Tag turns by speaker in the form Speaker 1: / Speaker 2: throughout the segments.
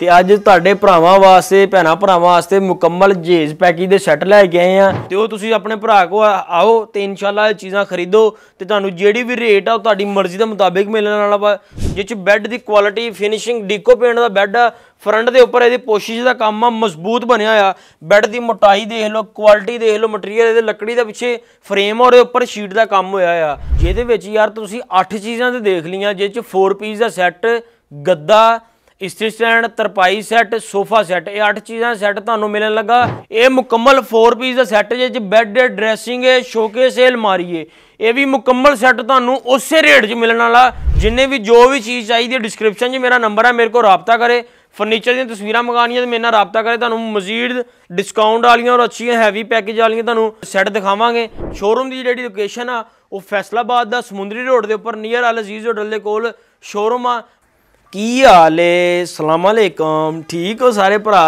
Speaker 1: ਤੇ ਅੱਜ ਤੁਹਾਡੇ ਭਰਾਵਾਂ ਵਾਸਤੇ ਭੈਣਾ ਭਰਾਵਾਂ ਵਾਸਤੇ ਮੁਕੰਮਲ ਜੇਜ ਪੈਕੀ ਦੇ ਸੈੱਟ ਲੈ ਕੇ ਆਏ ਆ ਤੇ ਉਹ ਤੁਸੀਂ ਆਪਣੇ ਭਰਾ ਕੋ ਆਓ ਤੇ ਇਨਸ਼ਾਅੱਲਾ ਇਹ ਚੀਜ਼ਾਂ ਖਰੀਦੋ ਤੇ ਤੁਹਾਨੂੰ ਜਿਹੜੀ ਵੀ ਰੇਟ ਆ ਉਹ ਤੁਹਾਡੀ ਮਰਜ਼ੀ ਦੇ ਮੁਤਾਬਿਕ ਮਿਲਣ ਵਾਲਾ ਵਾ ਜਿਸ ਚ ਬੈੱਡ ਦੀ ਕੁਆਲਿਟੀ ਫਿਨਿਸ਼ਿੰਗ ਡੀਕੋ ਪੇਂਟ ਦਾ ਬੈੱਡ ਆ ਫਰੰਟ ਦੇ ਉੱਪਰ ਇਹਦੀ ਪੋਸ਼ਿਸ਼ ਦਾ ਕੰਮ ਆ ਮਜ਼ਬੂਤ ਬਣਿਆ ਆ ਬੈੱਡ ਦੀ ਮੋਟਾਈ ਦੇਖ ਲਓ ਕੁਆਲਿਟੀ ਦੇਖ ਲਓ ਮਟੀਰੀਅਲ ਇਹਦੇ ਲੱਕੜੀ ਦੇ ਪਿੱਛੇ ਫਰੇਮ ਔਰ ਉੱਪਰ ਸ਼ੀਟ ਦਾ ਕੰਮ ਹੋਇਆ ਆ ਜਿਹਦੇ ਵਿੱਚ ਯਾਰ ਤੁਸੀਂ 8 ਚੀਜ਼ਾਂ ਤੇ ਦੇਖ ਲਈਆਂ ਜਿਸ ਚ 4 ਪੀਸ ਦਾ ਸੈੱਟ ਗੱਦਾ ਇਸਤਰੀ ਸਟੈਂਡ ਤਰਪਾਈ ਸੈੱਟ ਸੋਫਾ ਸੈੱਟ ਇਹ ਅੱਠ ਚੀਜ਼ਾਂ ਸੈੱਟ ਤੁਹਾਨੂੰ ਮਿਲਣ ਲੱਗਾ ਇਹ ਮੁਕੰਮਲ 4 ਪੀਸ ਦਾ ਸੈੱਟ ਜੇ ਚ ਬੈੱਡ ਡਰੈਸਿੰਗ ਹੈ ਸ਼ੋਕੇਸ ਹੈ ਅਲਮਾਰੀ ਹੈ ਇਹ ਵੀ ਮੁਕੰਮਲ ਸੈੱਟ ਤੁਹਾਨੂੰ ਉਸੇ ਰੇਟ 'ਚ ਮਿਲਣ ਵਾਲਾ ਜਿੰਨੇ ਵੀ ਜੋ ਵੀ ਚੀਜ਼ ਚਾਹੀਦੀ ਹੈ ਡਿਸਕ੍ਰਿਪਸ਼ਨ 'ਚ ਮੇਰਾ ਨੰਬਰ ਹੈ ਮੇਰੇ ਕੋਲ ਰਾਬਤਾ ਕਰੇ ਫਰਨੀਚਰ ਦੀਆਂ ਤਸਵੀਰਾਂ ਮੰਗਾਣੀਆਂ ਤੇ ਮੇਰੇ ਨਾਲ ਰਾਬਤਾ ਕਰੇ ਤੁਹਾਨੂੰ ਮਜ਼ੀਦ ਡਿਸਕਾਊਂਟ ਵਾਲੀਆਂ ਔਰ ਅੱਛੀਆਂ ਹੈਵੀ ਪੈਕੇਜ ਵਾਲੀਆਂ ਤੁਹਾਨੂੰ ਸੈੱਟ ਦਿਖਾਵਾਂਗੇ ਸ਼ੋਰੂਮ ਦੀ ਜਿਹੜੀ ਲੋਕੇਸ਼ਨ ਆ ਉਹ ਫੈਸਲਾਬਾਦ ਦਾ ਸਮੁੰਦਰੀ ਰੋਡ ਦੇ ਉੱਪਰ ਨੀਅਰ ਅਲ ਅਜ਼ੀਜ਼ ਹੋਟਲ ਦੇ ਕੋਲ ਸ਼ੋਰੂਮ ਆ ਕੀ ਹਾਲ ਏ ਸਲਾਮ ਅਲੈਕਮ ਠੀਕ ਹੋ ਸਾਰੇ ਭਰਾ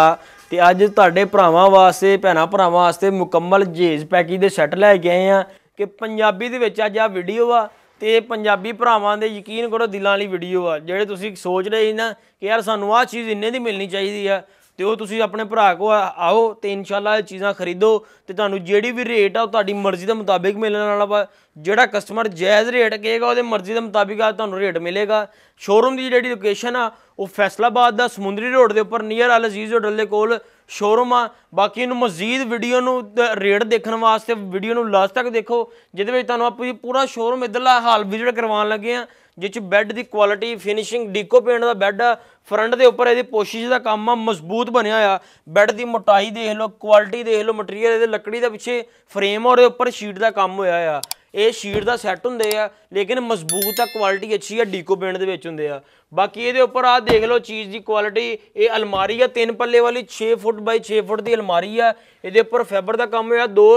Speaker 1: ਤੇ ਅੱਜ ਤੁਹਾਡੇ ਭਰਾਵਾਂ ਵਾਸਤੇ ਭੈਣਾ ਭਰਾਵਾਂ ਵਾਸਤੇ ਮੁਕੰਮਲ ਜੇਜ ਪੈਕੀ ਦੇ ਸੈੱਟ ਲੈ ਕੇ ਆਏ ਆ ਕਿ ਪੰਜਾਬੀ ਦੇ ਵਿੱਚ ਅੱਜ ਆ ਵੀਡੀਓ ਆ ਤੇ ਪੰਜਾਬੀ ਭਰਾਵਾਂ ਦੇ ਯਕੀਨ ਕਰੋ ਦਿਲਾਂ ਵਾਲੀ ਵੀਡੀਓ ਆ ਜਿਹੜੇ ਤੁਸੀਂ ਸੋਚ ਰਹੇ ਨਾ ਕਿ ਯਾਰ ਸਾਨੂੰ ਆ ਚੀਜ਼ ਇੰਨੇ ਦੀ ਮਿਲਣੀ ਚਾਹੀਦੀ ਆ ਤੇ ਉਹ ਤੁਸੀਂ ਆਪਣੇ ਭਰਾ ਕੋ ਆਓ ਤੇ ਇਨਸ਼ਾਅੱਲਾ ਇਹ ਚੀਜ਼ਾਂ ਖਰੀਦੋ ਤੇ ਤੁਹਾਨੂੰ ਜਿਹੜੀ ਵੀ ਰੇਟ ਆ ਉਹ ਤੁਹਾਡੀ ਮਰਜ਼ੀ ਦੇ ਮੁਤਾਬਿਕ ਮਿਲਣ ਵਾਲਾ ਜਿਹੜਾ ਕਸਟਮਰ ਜਾਇਜ਼ ਰੇਟ ਕਹੇਗਾ ਉਹਦੇ ਮਰਜ਼ੀ ਦੇ ਮੁਤਾਬਿਕ ਆ ਤੁਹਾਨੂੰ ਰੇਟ ਮਿਲੇਗਾ ਸ਼ੋਰੂਮ ਦੀ ਜਿਹੜੀ ਲੋਕੇਸ਼ਨ ਆ ਉਹ ਫੈਸਲਾਬਾਦ ਦਾ ਸਮੁੰਦਰੀ ਰੋਡ ਦੇ ਉੱਪਰ ਨੀਅਰ ਅਲ ਅਜ਼ੀਜ਼ ਹੋਟਲ ਦੇ ਕੋਲ ਸ਼ੋਰੂਮ ਆ ਬਾਕੀ ਇਹਨੂੰ ਮਜ਼ੀਦ ਵੀਡੀਓ ਨੂੰ ਰੇਟ ਦੇਖਣ ਵਾਸਤੇ ਵੀਡੀਓ ਨੂੰ ਲਾਸਟ ਤੱਕ ਦੇਖੋ ਜਿਹਦੇ ਵਿੱਚ ਤੁਹਾਨੂੰ ਆਪਣੀ ਪੂਰਾ ਸ਼ੋਰੂਮ ਇਧਰਲਾ ਹਾਲ ਵਿਜ਼ਿਟ ਕਰਵਾਉਣ ਲੱਗੇ ਆ ਜਿਸ ਬੈੱਡ ਦੀ ਕੁਆਲਿਟੀ ਫਿਨਿਸ਼ਿੰਗ ਡੀਕੋ ਪੇਂਟ ਦਾ ਬੈੱਡ ਫਰੰਟ ਦੇ ਉੱਪਰ ਇਹਦੀ ਪੋਸ਼ਿਸ਼ ਦਾ ਕੰਮ ਆ ਮਜ਼ਬੂਤ ਬਣਿਆ ਹੋਇਆ ਬੈੱਡ ਦੀ ਮੋਟਾਈ ਦੇਖ ਲਓ ਕੁਆਲਿਟੀ ਦੇਖ ਲਓ ਮਟੀਰੀਅਲ ਇਹਦੇ ਲੱਕੜੀ ਦਾ ਪਿੱਛੇ ਫਰੇਮ ਔਰ ਉੱਪਰ ਸ਼ੀਟ ਦਾ ਕੰਮ ਹੋਇਆ ਆ ਇਹ ਸ਼ੀਟ ਦਾ ਸੈੱਟ ਹੁੰਦੇ ਆ ਲੇਕਿਨ ਮਜ਼ਬੂਤ ਆ ਕੁਆਲਿਟੀ ਅੱਛੀ ਆ ਡੀਕੋ ਪੇਂਟ ਦੇ ਵਿੱਚ ਹੁੰਦੇ ਆ ਬਾਕੀ ਇਹਦੇ ਉੱਪਰ ਆ ਦੇਖ ਲਓ ਚੀਜ਼ ਦੀ ਕੁਆਲਿਟੀ ਇਹ ਅਲਮਾਰੀ ਆ ਤਿੰਨ ਪੱਲੇ ਵਾਲੀ 6 ਫੁੱਟ ਬਾਈ 6 ਫੁੱਟ ਦੀ ਅਲਮਾਰੀ ਆ ਇਹਦੇ ਉੱਪਰ ਫੈਬਰ ਦਾ ਕੰਮ ਹੋਇਆ ਦੋ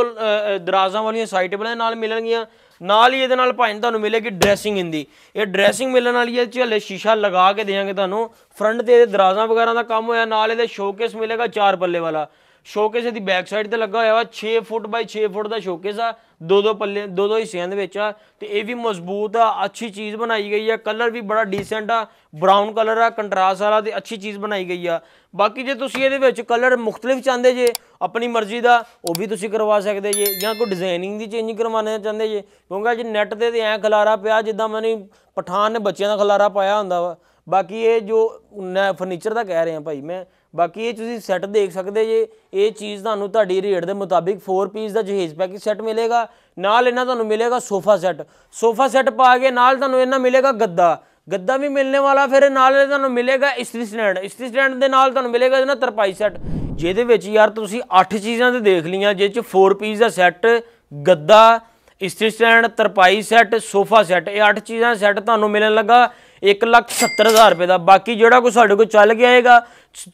Speaker 1: ਦਰਾਜ਼ਾਂ ਵਾਲੀਆਂ ਸਾਈਟ ਦੇ ਨਾਲ ਮਿਲਣਗੀਆਂ ਨਾਲ ਹੀ ਇਹਦੇ ਨਾਲ ਭਾਈ ਤੁਹਾਨੂੰ ਮਿਲੇਗੀ ਡਰੈਸਿੰਗ ਇੰਦੀ ਇਹ ਡਰੈਸਿੰਗ ਮਿਲਣ ਵਾਲੀ ਹੈ ਝੱਲੇ ਸ਼ੀਸ਼ਾ ਲਗਾ ਕੇ ਦੇਵਾਂਗੇ ਤੁਹਾਨੂੰ ਫਰੰਟ ਤੇ ਇਹਦੇ ਦਰਾਜ਼ਾਂ ਵਗੈਰਾ ਦਾ ਕੰਮ ਹੋਇਆ ਨਾਲ ਇਹਦੇ ਸ਼ੋਕੇਸ ਮਿਲੇਗਾ ਚਾਰ ਪੱਲੇ ਵਾਲਾ ਸ਼ੋਕੇਸ ਦੀ ਬੈਕ ਸਾਈਡ ਤੇ ਲੱਗਾ ਹੋਇਆ ਵਾ 6 ਫੁੱਟ ਬਾਈ 6 ਫੁੱਟ ਦਾ ਸ਼ੋਕੇਸ ਆ ਦੋ ਦੋ ਪੱਲੇ ਦੋ ਦੋ ਹਿੱਸਿਆਂ ਦੇ ਵਿੱਚ ਆ ਤੇ ਇਹ ਵੀ ਮਜ਼ਬੂਤ ਆ ਅੱਛੀ ਚੀਜ਼ ਬਣਾਈ ਗਈ ਆ ਕਲਰ ਵੀ ਬੜਾ ਡੀਸੈਂਟ ਆ ਬ੍ਰਾਊਨ ਕਲਰ ਆ ਕੰਟਰਾਸਟ ਵਾਲਾ ਤੇ ਅੱਛੀ ਚੀਜ਼ ਬਣਾਈ ਗਈ ਆ ਬਾਕੀ ਜੇ ਤੁਸੀਂ ਇਹਦੇ ਵਿੱਚ ਕਲਰ ਮੁxtਲਿਫ ਚਾਹੁੰਦੇ ਜੇ ਆਪਣੀ ਮਰਜ਼ੀ ਦਾ ਉਹ ਵੀ ਤੁਸੀਂ ਕਰਵਾ ਸਕਦੇ ਜੇ ਜਾਂ ਕੋਈ ਡਿਜ਼ਾਈਨਿੰਗ ਦੀ ਚੇਂਜ ਕਰਵਾਉਣਾ ਚਾਹੁੰਦੇ ਜੇ ਕਿਉਂਕਿ ਅੱਜ ਨੈਟ ਤੇ ਐ ਖਲਾਰਾ ਪਿਆ ਜਿੱਦਾਂ ਮੈਨੂੰ ਪਠਾਨ ਨੇ ਬੱਚਿਆਂ ਦਾ ਖਲਾਰਾ ਪਾਇਆ ਹੁੰਦਾ ਵਾ ਬਾਕੀ ਇਹ ਜੋ ਫਰਨੀਚਰ ਦਾ ਕਹਿ ਰਹੇ ਆ ਭਾਈ ਮੈਂ ਬਾਕੀ ਇਹ ਤੁਸੀਂ ਸੈੱਟ ਦੇਖ ਸਕਦੇ ਜੇ ਇਹ ਚੀਜ਼ ਤੁਹਾਨੂੰ ਤੁਹਾਡੀ ਰੇਟ ਦੇ ਮੁਤਾਬਿਕ 4 ਪੀਸ ਦਾ ਜਹੇਜ ਪੈਕੇਜ ਸੈੱਟ ਮਿਲੇਗਾ ਨਾਲ ਇਹਨਾਂ ਤੁਹਾਨੂੰ ਮਿਲੇਗਾ ਸੋਫਾ ਸੈੱਟ ਸੋਫਾ ਸੈੱਟ ਪਾ ਕੇ ਨਾਲ ਤੁਹਾਨੂੰ ਇਹਨਾਂ ਮਿਲੇਗਾ ਗੱਦਾ ਗੱਦਾ ਵੀ ਮਿਲਣੇ ਵਾਲਾ ਫਿਰ ਨਾਲ ਤੁਹਾਨੂੰ ਮਿਲੇਗਾ ਇਸਤਰੀ ਸਟੈਂਡ ਇਸਤਰੀ ਸਟੈਂਡ ਦੇ ਨਾਲ ਤੁਹਾਨੂੰ ਮਿਲੇਗਾ ਇਹਨਾਂ ਤਰਪਾਈ ਸੈੱਟ ਜਿਹਦੇ ਵਿੱਚ ਯਾਰ ਤੁਸੀਂ 8 ਚੀਜ਼ਾਂ ਤੇ ਦੇਖ ਲੀਆਂ ਜਿਹ ਚ 4 ਪੀਸ ਦਾ ਸੈੱਟ ਗੱਦਾ ਇਸਤਰੀ ਸਟੈਂਡ ਤਰਪਾਈ ਸੈੱਟ ਸੋਫਾ ਸੈੱਟ ਇਹ ਅੱਠ ਚੀਜ਼ਾਂ ਸੈੱਟ ਤੁਹਾਨੂੰ ਮਿਲਣ ਲੱਗਾ 170000 ਰੁਪਏ ਦਾ ਬਾਕੀ ਜਿਹੜਾ ਕੋ ਸਾਡੇ ਕੋਲ ਚੱਲ ਗਿਆ ਆਏਗਾ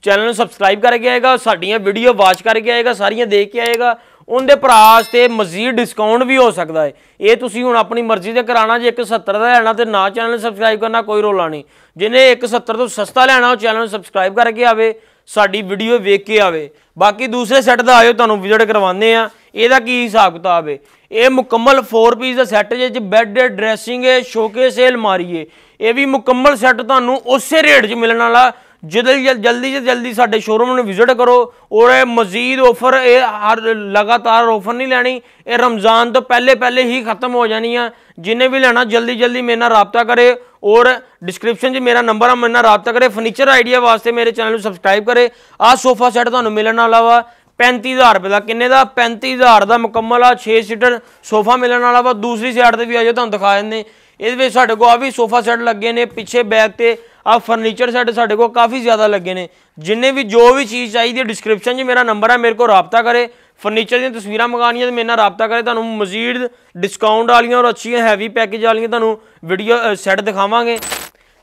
Speaker 1: ਚੈਨਲ ਨੂੰ ਸਬਸਕ੍ਰਾਈਬ ਕਰਕੇ ਆਏਗਾ ਸਾਡੀਆਂ ਵੀਡੀਓ ਵਾਚ ਕਰਕੇ ਆਏਗਾ ਸਾਰੀਆਂ ਦੇਖ ਕੇ ਆਏਗਾ ਉਹਦੇ ਭਰਾ ਤੇ ਮਜ਼ੀਦ ਡਿਸਕਾਊਂਟ ਵੀ ਹੋ ਸਕਦਾ ਹੈ ਇਹ ਤੁਸੀਂ ਹੁਣ ਆਪਣੀ ਮਰਜ਼ੀ ਦੇ ਕਰਾਣਾ ਜੇ 170 ਦਾ ਲੈਣਾ ਤੇ ਨਾ ਚੈਨਲ ਸਬਸਕ੍ਰਾਈਬ ਕਰਨਾ ਕੋਈ ਰੋਲਾ ਨਹੀਂ ਜਿਨੇ 170 ਤੋਂ ਸਸਤਾ ਲੈਣਾ ਉਹ ਚੈਨਲ ਨੂੰ ਸਬਸਕ੍ਰਾਈਬ ਕਰਕੇ ਆਵੇ ਸਾਡੀ ਵੀਡੀਓ ਵੇਖ ਕੇ ਆਵੇ ਬਾਕੀ ਦੂਸਰੇ ਸੈੱਟ ਦਾ ਆਇਓ ਤੁਹਾਨੂੰ ਵਿਜ਼ਿਟ ਕਰਵਾਉਂਦੇ ਆ ਇਹਦਾ ਕੀ ਹਿਸਾਬ ਕਿਤਾਬ ਹੈ ਇਹ ਮੁਕੰਮਲ 4 ਪੀਸ ਦਾ ਸੈੱਟ ਜੇ ਚ ਬੈੱਡ ਡਰੈਸਿੰਗ ਹੈ ਸ਼ੋਕੇਸ ਹੈ ਅਲਮਾਰੀ ਹੈ ਇਹ ਵੀ ਮੁਕੰਮਲ ਸੈੱਟ ਤੁਹਾਨੂੰ ਉਸੇ ਰੇਟ 'ਚ ਮਿਲਣ ਵਾਲਾ ਜਲਦੀ ਜਲਦੀ ਜਲਦੀ ਸਾਡੇ ਸ਼ੋਰੂਮ ਨੂੰ ਵਿਜ਼ਿਟ ਕਰੋ ਔਰ ਇਹ ਮਜ਼ੀਦ ਆਫਰ ਇਹ ਹਰ ਲਗਾਤਾਰ ਆਫਰ ਨਹੀਂ ਲੈਣੀ ਇਹ ਰਮਜ਼ਾਨ ਤੋਂ ਪਹਿਲੇ ਪਹਿਲੇ ਹੀ ਖਤਮ ਹੋ ਜਾਣੀਆਂ ਜਿੰਨੇ ਵੀ ਲੈਣਾ ਜਲਦੀ ਜਲਦੀ ਮੇਰੇ ਨਾਲ ਰਾਬਤਾ ਕਰੇ ਔਰ ਡਿਸਕ੍ਰਿਪਸ਼ਨ 'ਚ ਮੇਰਾ ਨੰਬਰ ਆ ਮੇਰੇ ਨਾਲ ਰਾਬਤਾ ਕਰੇ ਫਰਨੀਚਰ ਆਈਡੀਆ ਵਾਸਤੇ ਮੇਰੇ ਚੈਨਲ ਨੂੰ ਸਬਸਕ੍ਰਾਈਬ ਕਰੇ ਆ ਸੋਫਾ ਸੈੱਟ ਤੁਹਾਨੂੰ ਮਿਲਣ ਵਾਲਾ ਵਾ 35000 ਰੁਪਏ ਦਾ ਕਿੰਨੇ ਦਾ 35000 ਦਾ ਮੁਕੰਮਲ ਆ 6 ਸੀਟਰ ਸੋਫਾ ਮਿਲਣ ਵਾਲਾ ਵਾ ਦੂਸਰੀ ਸਾਈਡ ਤੇ ਵੀ ਆ ਜਾ ਤੁਹਾਨੂੰ ਦਿਖਾ ਦਿੰਦੇ ਇਹਦੇ ਵਿੱਚ ਸਾਡੇ ਕੋਲ ਆ ਵੀ ਸੋਫਾ ਸੈੱਟ ਲੱਗੇ ਨੇ ਪਿੱਛੇ ਬੈਕ ਤੇ ਆ ਫਰਨੀਚਰ ਸੈੱਟ ਸਾਡੇ ਕੋਲ ਕਾਫੀ ਜ਼ਿਆਦਾ ਲੱਗੇ ਨੇ ਜਿੰਨੇ ਵੀ ਜੋ ਵੀ ਚੀਜ਼ ਚਾਹੀਦੀ ਹੈ ਡਿਸਕ੍ਰਿਪਸ਼ਨ 'ਚ ਮੇਰਾ ਨੰਬਰ ਆ ਮੇਰੇ ਕੋਲ ਰਾਬਤਾ ਕਰੇ ਫਰਨੀਚਰ ਦੀਆਂ ਤਸਵੀਰਾਂ ਮੰਗਾਣੀਆਂ ਤੇ ਮੇਰੇ ਨਾਲ ਰਾਬਤਾ ਕਰੇ ਤੁਹਾਨੂੰ ਮਜ਼ੀਦ ਡਿਸਕਾਊਂਟ ਵਾਲੀਆਂ ਔਰ ਅੱਛੀਆਂ ਹੈਵੀ ਪੈਕੇਜ ਵਾਲੀਆਂ ਤੁਹਾਨੂੰ ਵੀਡੀਓ ਸੈੱਟ ਦਿਖਾਵਾਂਗੇ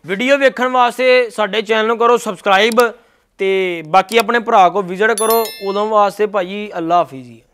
Speaker 1: ਵੀਡੀਓ ਵੇਖਣ ਵਾਸਤੇ ਸਾਡੇ ਚੈਨਲ ਨੂੰ ਕਰੋ ਸਬਸਕ੍ਰਾਈਬ ਤੇ ਬਾਕੀ ਆਪਣੇ ਭਰਾ ਕੋ ਵਿਜ਼ਿਟ ਕਰੋ ਉਦੋਂ ਵਾਸਤੇ ਭਾਈ ਅੱਲਾ ਹਾਫਿਜ਼ ਜੀ